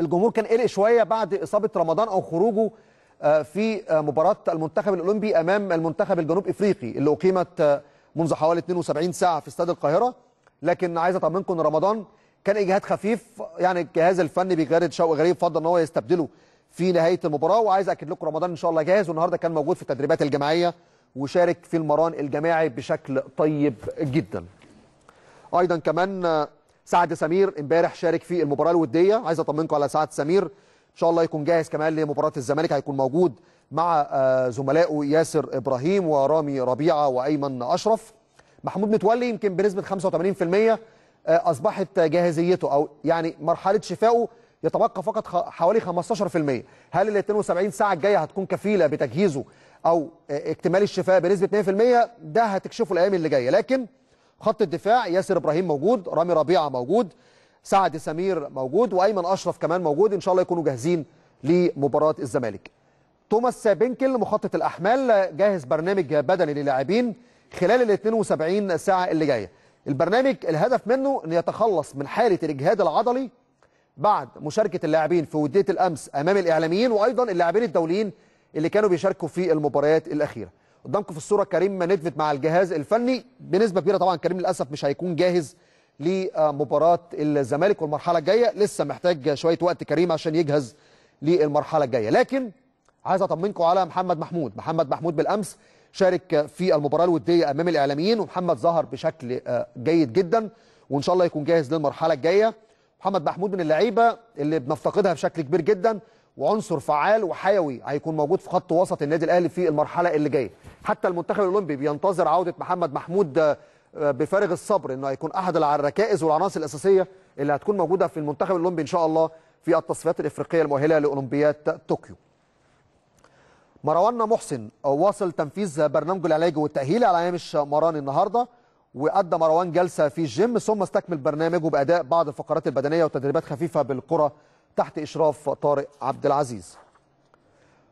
الجمهور كان قلق شويه بعد اصابه رمضان او خروجه آه، في آه، مباراه المنتخب الاولمبي امام المنتخب الجنوب افريقي اللي اقيمت آه، منذ حوالي 72 ساعه في استاد القاهره لكن عايز اطمنكم ان رمضان كان اجهاد خفيف يعني الجهاز الفني بيجرد شوقي غريب فضل ان هو يستبدله في نهايه المباراه وعايز اكد لكم رمضان ان شاء الله جاهز والنهارده كان موجود في التدريبات الجماعيه وشارك في المران الجماعي بشكل طيب جدا ايضا كمان سعد سمير امبارح شارك في المباراه الوديه عايز اطمنكم على سعد سمير ان شاء الله يكون جاهز كمان لمباراه الزمالك هيكون موجود مع آه، زملائه ياسر ابراهيم ورامي ربيعه وايمن اشرف محمود متولي يمكن بنسبه 85% آه، اصبحت جاهزيته او يعني مرحله شفائه يتبقى فقط حوالي 15% هل ال 72 ساعه الجايه هتكون كفيله بتجهيزه او آه، اكتمال الشفاء بنسبه 100% ده هتكشفه الايام اللي جايه لكن خط الدفاع ياسر ابراهيم موجود رامي ربيعه موجود سعد سمير موجود وايمن اشرف كمان موجود ان شاء الله يكونوا جاهزين لمباراه الزمالك توماس بنكل مخطط الاحمال جاهز برنامج بدني للاعبين خلال ال 72 ساعه اللي جايه البرنامج الهدف منه ان يتخلص من حاله الاجهاد العضلي بعد مشاركه اللاعبين في وديه الامس امام الاعلاميين وايضا اللاعبين الدوليين اللي كانوا بيشاركوا في المباريات الاخيره قدامكم في الصوره كريم منفت مع الجهاز الفني بنسبه كبيره طبعا كريم للاسف مش هيكون جاهز لمباراه الزمالك والمرحله الجايه لسه محتاج شويه وقت كريم عشان يجهز للمرحله الجايه لكن عايز اطمنكم على محمد محمود محمد محمود بالامس شارك في المباراه الوديه امام الاعلاميين ومحمد ظهر بشكل آه، جيد جدا وان شاء الله يكون جاهز للمرحله الجايه محمد محمود من اللعيبه اللي بنفتقدها بشكل كبير جدا وعنصر فعال وحيوي هيكون موجود في خط وسط النادي الاهلي في المرحله اللي جايه حتى المنتخب الاولمبي بينتظر عوده محمد محمود آه، بفارغ الصبر انه هيكون احد الركائز والعناصر الاساسيه اللي هتكون موجوده في المنتخب الاولمبي ان شاء الله في التصفيات الافريقيه المؤهله لاولمبياد طوكيو مروان محسن واصل تنفيذ برنامجه العلاجي والتاهيلي على هامش مران النهارده وادى مروان جلسه في الجيم ثم استكمل برنامجه باداء بعض الفقرات البدنيه وتدريبات خفيفه بالكره تحت إشراف طارق عبد العزيز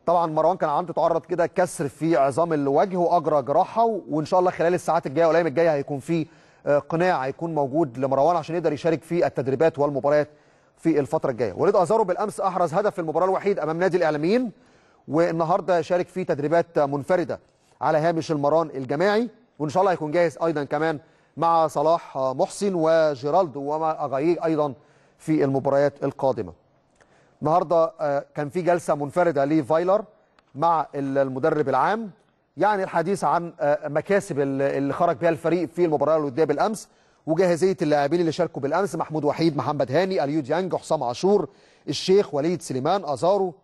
طبعا مروان كان عنده تعرض كده كسر في عظام الوجه واجرى جراحه وان شاء الله خلال الساعات الجايه والايام الجايه هيكون في آه، قناع هيكون موجود لمروان عشان يقدر يشارك في التدريبات والمباريات في الفتره الجايه وليد ازارو بالامس احرز هدف في المباراه الوحيد امام نادي الاعلاميين والنهارده شارك في تدريبات منفرده على هامش المران الجماعي وان شاء الله هيكون جاهز ايضا كمان مع صلاح آه، محسن وجيرالدو وما اغاييه ايضا في المباريات القادمه النهارده آه، كان في جلسه منفرده لفايلر مع المدرب العام يعني الحديث عن آه، مكاسب اللي خرج بها الفريق في المباراه الوديه بالامس وجاهزيه اللاعبين اللي شاركوا بالامس محمود وحيد محمد هاني اليو ديانج حسام عاشور الشيخ وليد سليمان ازارو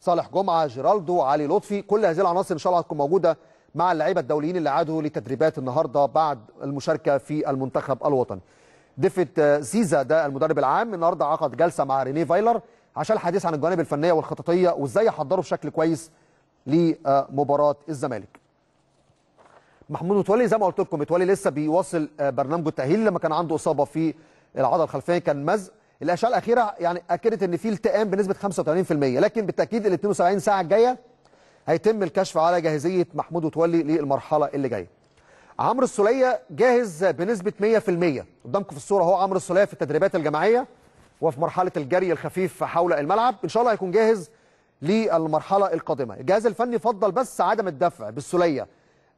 صالح جمعه جيرالدو علي لطفي كل هذه العناصر ان شاء الله هتكون موجوده مع اللعيبه الدوليين اللي عادوا لتدريبات النهارده بعد المشاركه في المنتخب الوطني ديفيد آه، زيزا ده المدرب العام النهارده عقد جلسه مع رينيه فايلر عشان الحديث عن الجوانب الفنيه والخططيه وازاي يحضروا بشكل كويس لمباراه الزمالك. محمود متولي زي ما قلت لكم متولي لسه بيواصل آه، برنامجه التاهيل لما كان عنده اصابه في العضله الخلفيه كان مزق الاشعه الاخيره يعني اكدت ان في التئام بنسبه 85% لكن بالتاكيد ال 72 ساعه الجايه هيتم الكشف على جاهزيه محمود متولي للمرحله اللي جايه. عمرو السوليه جاهز بنسبه 100% قدامكم في الصوره اهو عمرو السوليه في التدريبات الجماعيه وفي مرحله الجري الخفيف حول الملعب ان شاء الله هيكون جاهز للمرحله القادمه الجهاز الفني فضل بس عدم الدفع بالسلية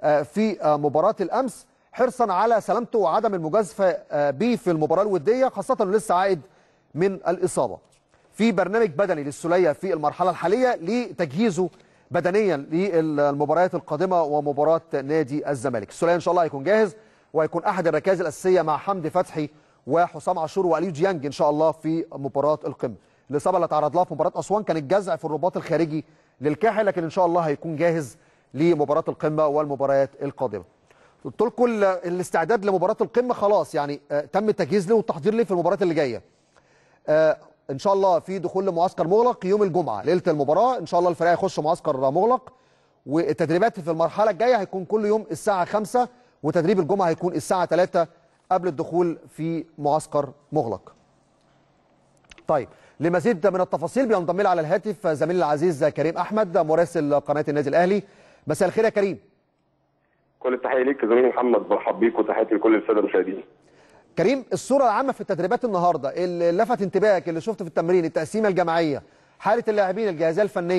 آه، في آه، مباراه الامس حرصا على سلامته وعدم المجازفه به آه، في المباراه الوديه خاصه انه لسه عائد من الاصابه في برنامج بدني للسلية في المرحله الحاليه لتجهيزه بدنيا للمباريات القادمه ومباراه نادي الزمالك السلية ان شاء الله هيكون جاهز وهيكون احد الركائز الاساسيه مع حمدي فتحي وحسام عاشور واليو ديانج ان شاء الله في مباراه القمه الاصابه اللي تعرض لها في مباراه اسوان كانت جزع في الرباط الخارجي للكاحل لكن ان شاء الله هيكون جاهز لمباراه القمه والمباريات القادمه قلت لكم الاستعداد لمباراه القمه خلاص يعني آه، تم التجهيز له والتحضير له في المباراه اللي جايه آه، ان شاء الله في دخول لمعسكر مغلق يوم الجمعه ليله المباراه ان شاء الله الفريق هيخش معسكر مغلق والتدريبات في المرحله الجايه هيكون كل يوم الساعه 5 وتدريب الجمعه هيكون الساعه 3 قبل الدخول في معسكر مغلق طيب لمزيد من التفاصيل بينضم لي على الهاتف زميلي العزيز كريم احمد مراسل قناه النادي الاهلي مساء الخير يا كريم كل التحيه ليك يا زميلي محمد برحب بيك وتحياتي لكل الساده المشاهدين كريم الصوره العامه في التدريبات النهارده اللي لفت انتباهك اللي شفته في التمرين التقسيمه الجماعيه حاله اللاعبين الجاهزيه الفنيه